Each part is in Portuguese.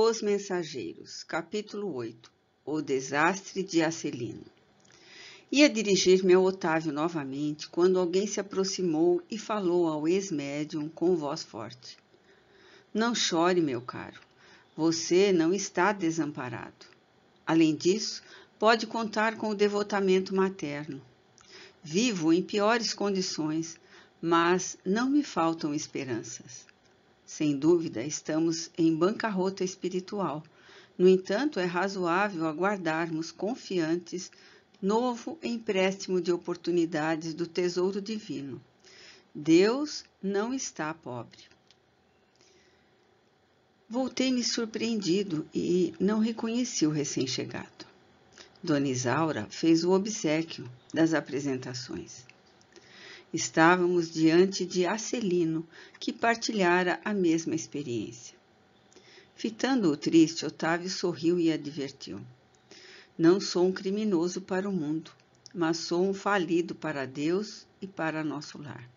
Os Mensageiros, capítulo 8 O desastre de Acelino. Ia dirigir-me ao Otávio novamente quando alguém se aproximou e falou ao ex-médium com voz forte: Não chore, meu caro, você não está desamparado. Além disso, pode contar com o devotamento materno. Vivo em piores condições, mas não me faltam esperanças. Sem dúvida, estamos em bancarrota espiritual. No entanto, é razoável aguardarmos confiantes novo empréstimo de oportunidades do tesouro divino. Deus não está pobre. Voltei-me surpreendido e não reconheci o recém-chegado. Dona Isaura fez o obsequio das apresentações. Estávamos diante de Acelino, que partilhara a mesma experiência. Fitando-o triste, Otávio sorriu e advertiu: Não sou um criminoso para o mundo, mas sou um falido para Deus e para nosso lar.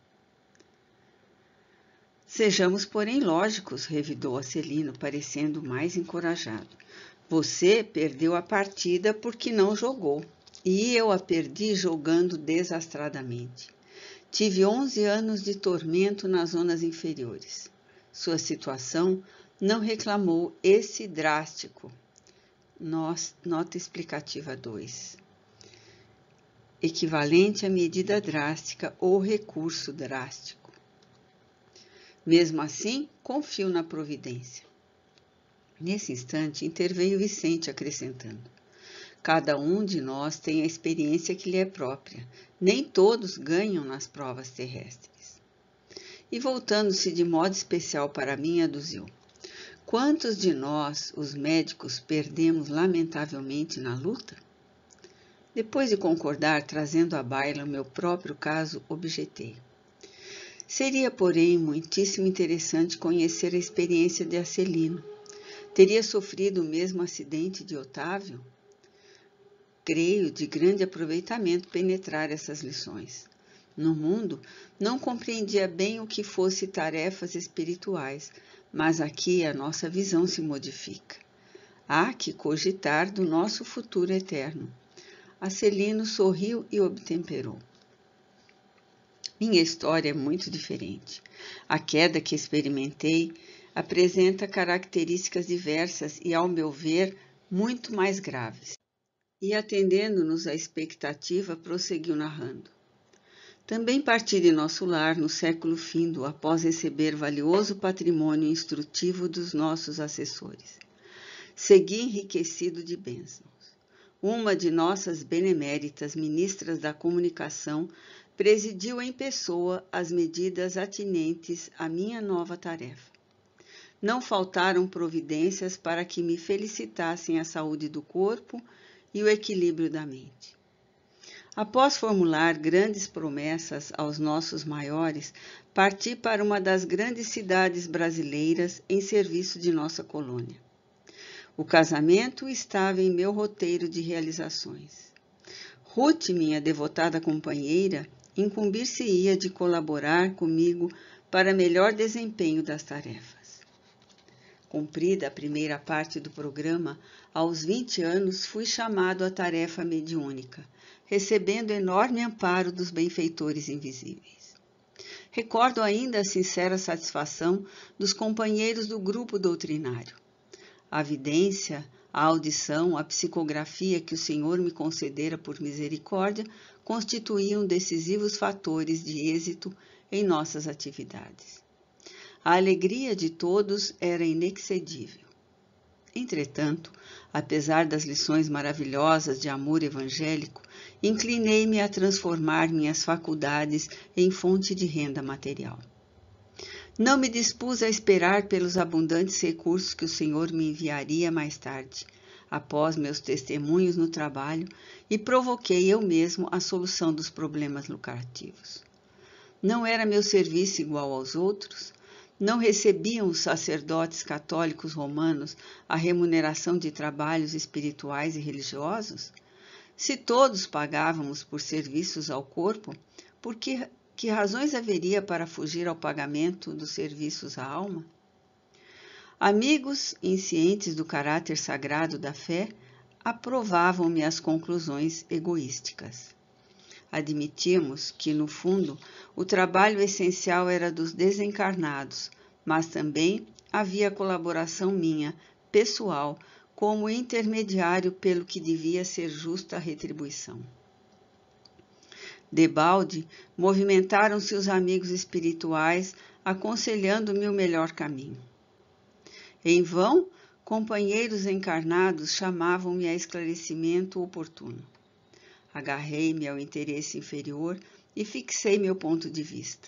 Sejamos, porém, lógicos, revidou Acelino, parecendo mais encorajado. Você perdeu a partida porque não jogou, e eu a perdi jogando desastradamente. Tive 11 anos de tormento nas zonas inferiores. Sua situação não reclamou esse drástico. Nota explicativa 2. Equivalente à medida drástica ou recurso drástico. Mesmo assim, confio na providência. Nesse instante, interveio Vicente, acrescentando: Cada um de nós tem a experiência que lhe é própria. Nem todos ganham nas provas terrestres. E voltando-se de modo especial para mim, aduziu. Quantos de nós, os médicos, perdemos lamentavelmente na luta? Depois de concordar, trazendo à baila o meu próprio caso, objetei. Seria, porém, muitíssimo interessante conhecer a experiência de Acelino. Teria sofrido o mesmo acidente de Otávio? creio, de grande aproveitamento penetrar essas lições. No mundo, não compreendia bem o que fosse tarefas espirituais, mas aqui a nossa visão se modifica. Há que cogitar do nosso futuro eterno. Acelino sorriu e obtemperou. Minha história é muito diferente. A queda que experimentei apresenta características diversas e, ao meu ver, muito mais graves e, atendendo-nos à expectativa, prosseguiu narrando. Também parti de nosso lar no século findo, após receber valioso patrimônio instrutivo dos nossos assessores. Segui enriquecido de bênçãos. Uma de nossas beneméritas ministras da comunicação presidiu em pessoa as medidas atinentes à minha nova tarefa. Não faltaram providências para que me felicitassem a saúde do corpo e o equilíbrio da mente. Após formular grandes promessas aos nossos maiores, parti para uma das grandes cidades brasileiras em serviço de nossa colônia. O casamento estava em meu roteiro de realizações. Ruth, minha devotada companheira, incumbir-se-ia de colaborar comigo para melhor desempenho das tarefas. Cumprida a primeira parte do programa, aos 20 anos fui chamado à tarefa mediúnica, recebendo enorme amparo dos benfeitores invisíveis. Recordo ainda a sincera satisfação dos companheiros do grupo doutrinário. A vidência, a audição, a psicografia que o Senhor me concedera por misericórdia constituíam decisivos fatores de êxito em nossas atividades. A alegria de todos era inexcedível. Entretanto, apesar das lições maravilhosas de amor evangélico, inclinei-me a transformar minhas faculdades em fonte de renda material. Não me dispus a esperar pelos abundantes recursos que o Senhor me enviaria mais tarde, após meus testemunhos no trabalho, e provoquei eu mesmo a solução dos problemas lucrativos. Não era meu serviço igual aos outros? não recebiam os sacerdotes católicos romanos a remuneração de trabalhos espirituais e religiosos? Se todos pagávamos por serviços ao corpo, por que, que razões haveria para fugir ao pagamento dos serviços à alma? Amigos inscientes do caráter sagrado da fé aprovavam-me as conclusões egoísticas admitimos que, no fundo, o trabalho essencial era dos desencarnados, mas também havia colaboração minha, pessoal, como intermediário pelo que devia ser justa retribuição. Debalde, movimentaram-se os amigos espirituais, aconselhando-me o melhor caminho. Em vão, companheiros encarnados chamavam-me a esclarecimento oportuno. Agarrei-me ao interesse inferior e fixei meu ponto de vista.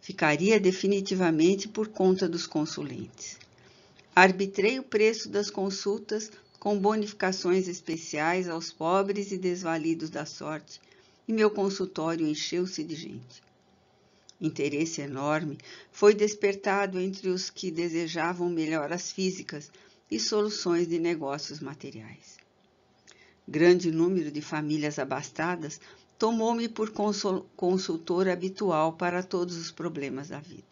Ficaria definitivamente por conta dos consulentes. Arbitrei o preço das consultas com bonificações especiais aos pobres e desvalidos da sorte, e meu consultório encheu-se de gente. Interesse enorme foi despertado entre os que desejavam melhoras físicas e soluções de negócios materiais grande número de famílias abastadas, tomou-me por consultor habitual para todos os problemas da vida.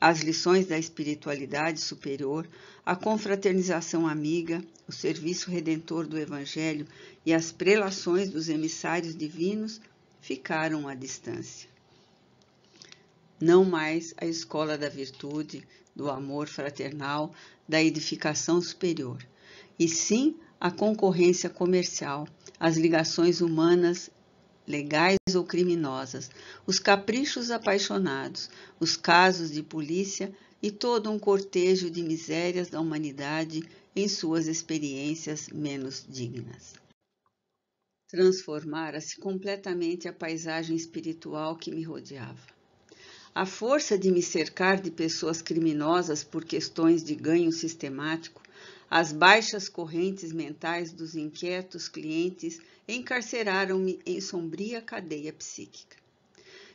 As lições da espiritualidade superior, a confraternização amiga, o serviço redentor do Evangelho e as prelações dos emissários divinos ficaram à distância. Não mais a escola da virtude, do amor fraternal, da edificação superior, e sim a concorrência comercial, as ligações humanas legais ou criminosas, os caprichos apaixonados, os casos de polícia e todo um cortejo de misérias da humanidade em suas experiências menos dignas. Transformara-se completamente a paisagem espiritual que me rodeava. A força de me cercar de pessoas criminosas por questões de ganho sistemático as baixas correntes mentais dos inquietos clientes encarceraram-me em sombria cadeia psíquica.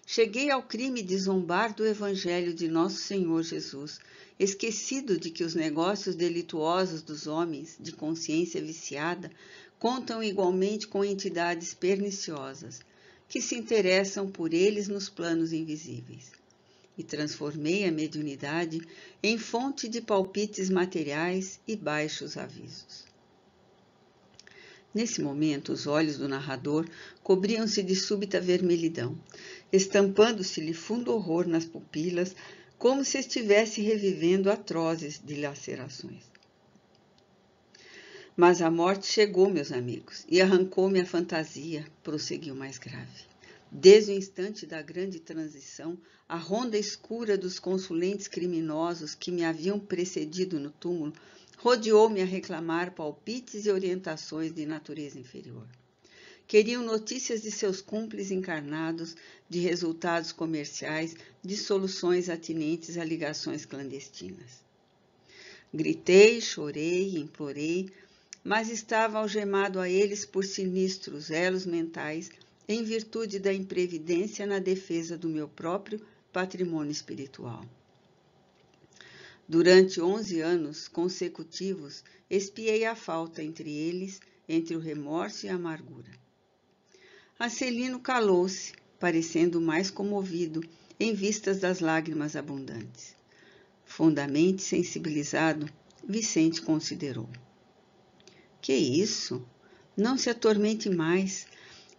Cheguei ao crime de zombar do Evangelho de Nosso Senhor Jesus, esquecido de que os negócios delituosos dos homens, de consciência viciada, contam igualmente com entidades perniciosas, que se interessam por eles nos planos invisíveis e transformei a mediunidade em fonte de palpites materiais e baixos avisos. Nesse momento, os olhos do narrador cobriam-se de súbita vermelhidão, estampando-se-lhe fundo horror nas pupilas, como se estivesse revivendo atrozes dilacerações. Mas a morte chegou, meus amigos, e arrancou-me a fantasia, prosseguiu mais grave. Desde o instante da grande transição, a ronda escura dos consulentes criminosos que me haviam precedido no túmulo rodeou-me a reclamar palpites e orientações de natureza inferior. Queriam notícias de seus cúmplices encarnados, de resultados comerciais, de soluções atinentes a ligações clandestinas. Gritei, chorei, implorei, mas estava algemado a eles por sinistros elos mentais em virtude da imprevidência na defesa do meu próprio patrimônio espiritual. Durante onze anos consecutivos, espiei a falta entre eles, entre o remorso e a amargura. Acelino calou-se, parecendo mais comovido, em vistas das lágrimas abundantes. Fundamente sensibilizado, Vicente considerou. Que isso? Não se atormente mais,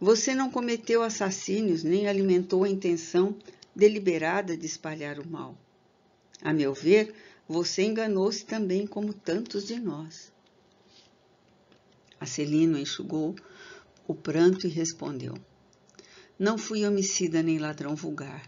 você não cometeu assassínios nem alimentou a intenção deliberada de espalhar o mal. A meu ver, você enganou-se também como tantos de nós. Acelino enxugou o pranto e respondeu: Não fui homicida nem ladrão vulgar.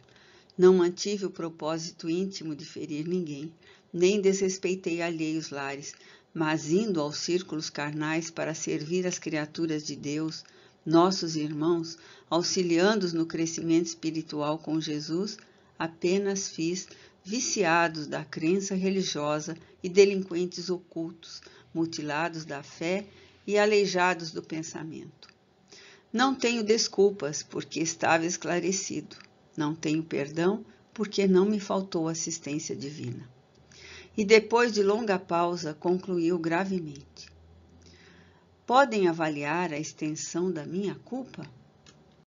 Não mantive o propósito íntimo de ferir ninguém, nem desrespeitei alheios lares, mas indo aos círculos carnais para servir as criaturas de Deus, nossos irmãos, auxiliando-os no crescimento espiritual com Jesus, apenas fiz viciados da crença religiosa e delinquentes ocultos, mutilados da fé e aleijados do pensamento. Não tenho desculpas, porque estava esclarecido. Não tenho perdão, porque não me faltou assistência divina. E depois de longa pausa, concluiu gravemente: podem avaliar a extensão da minha culpa?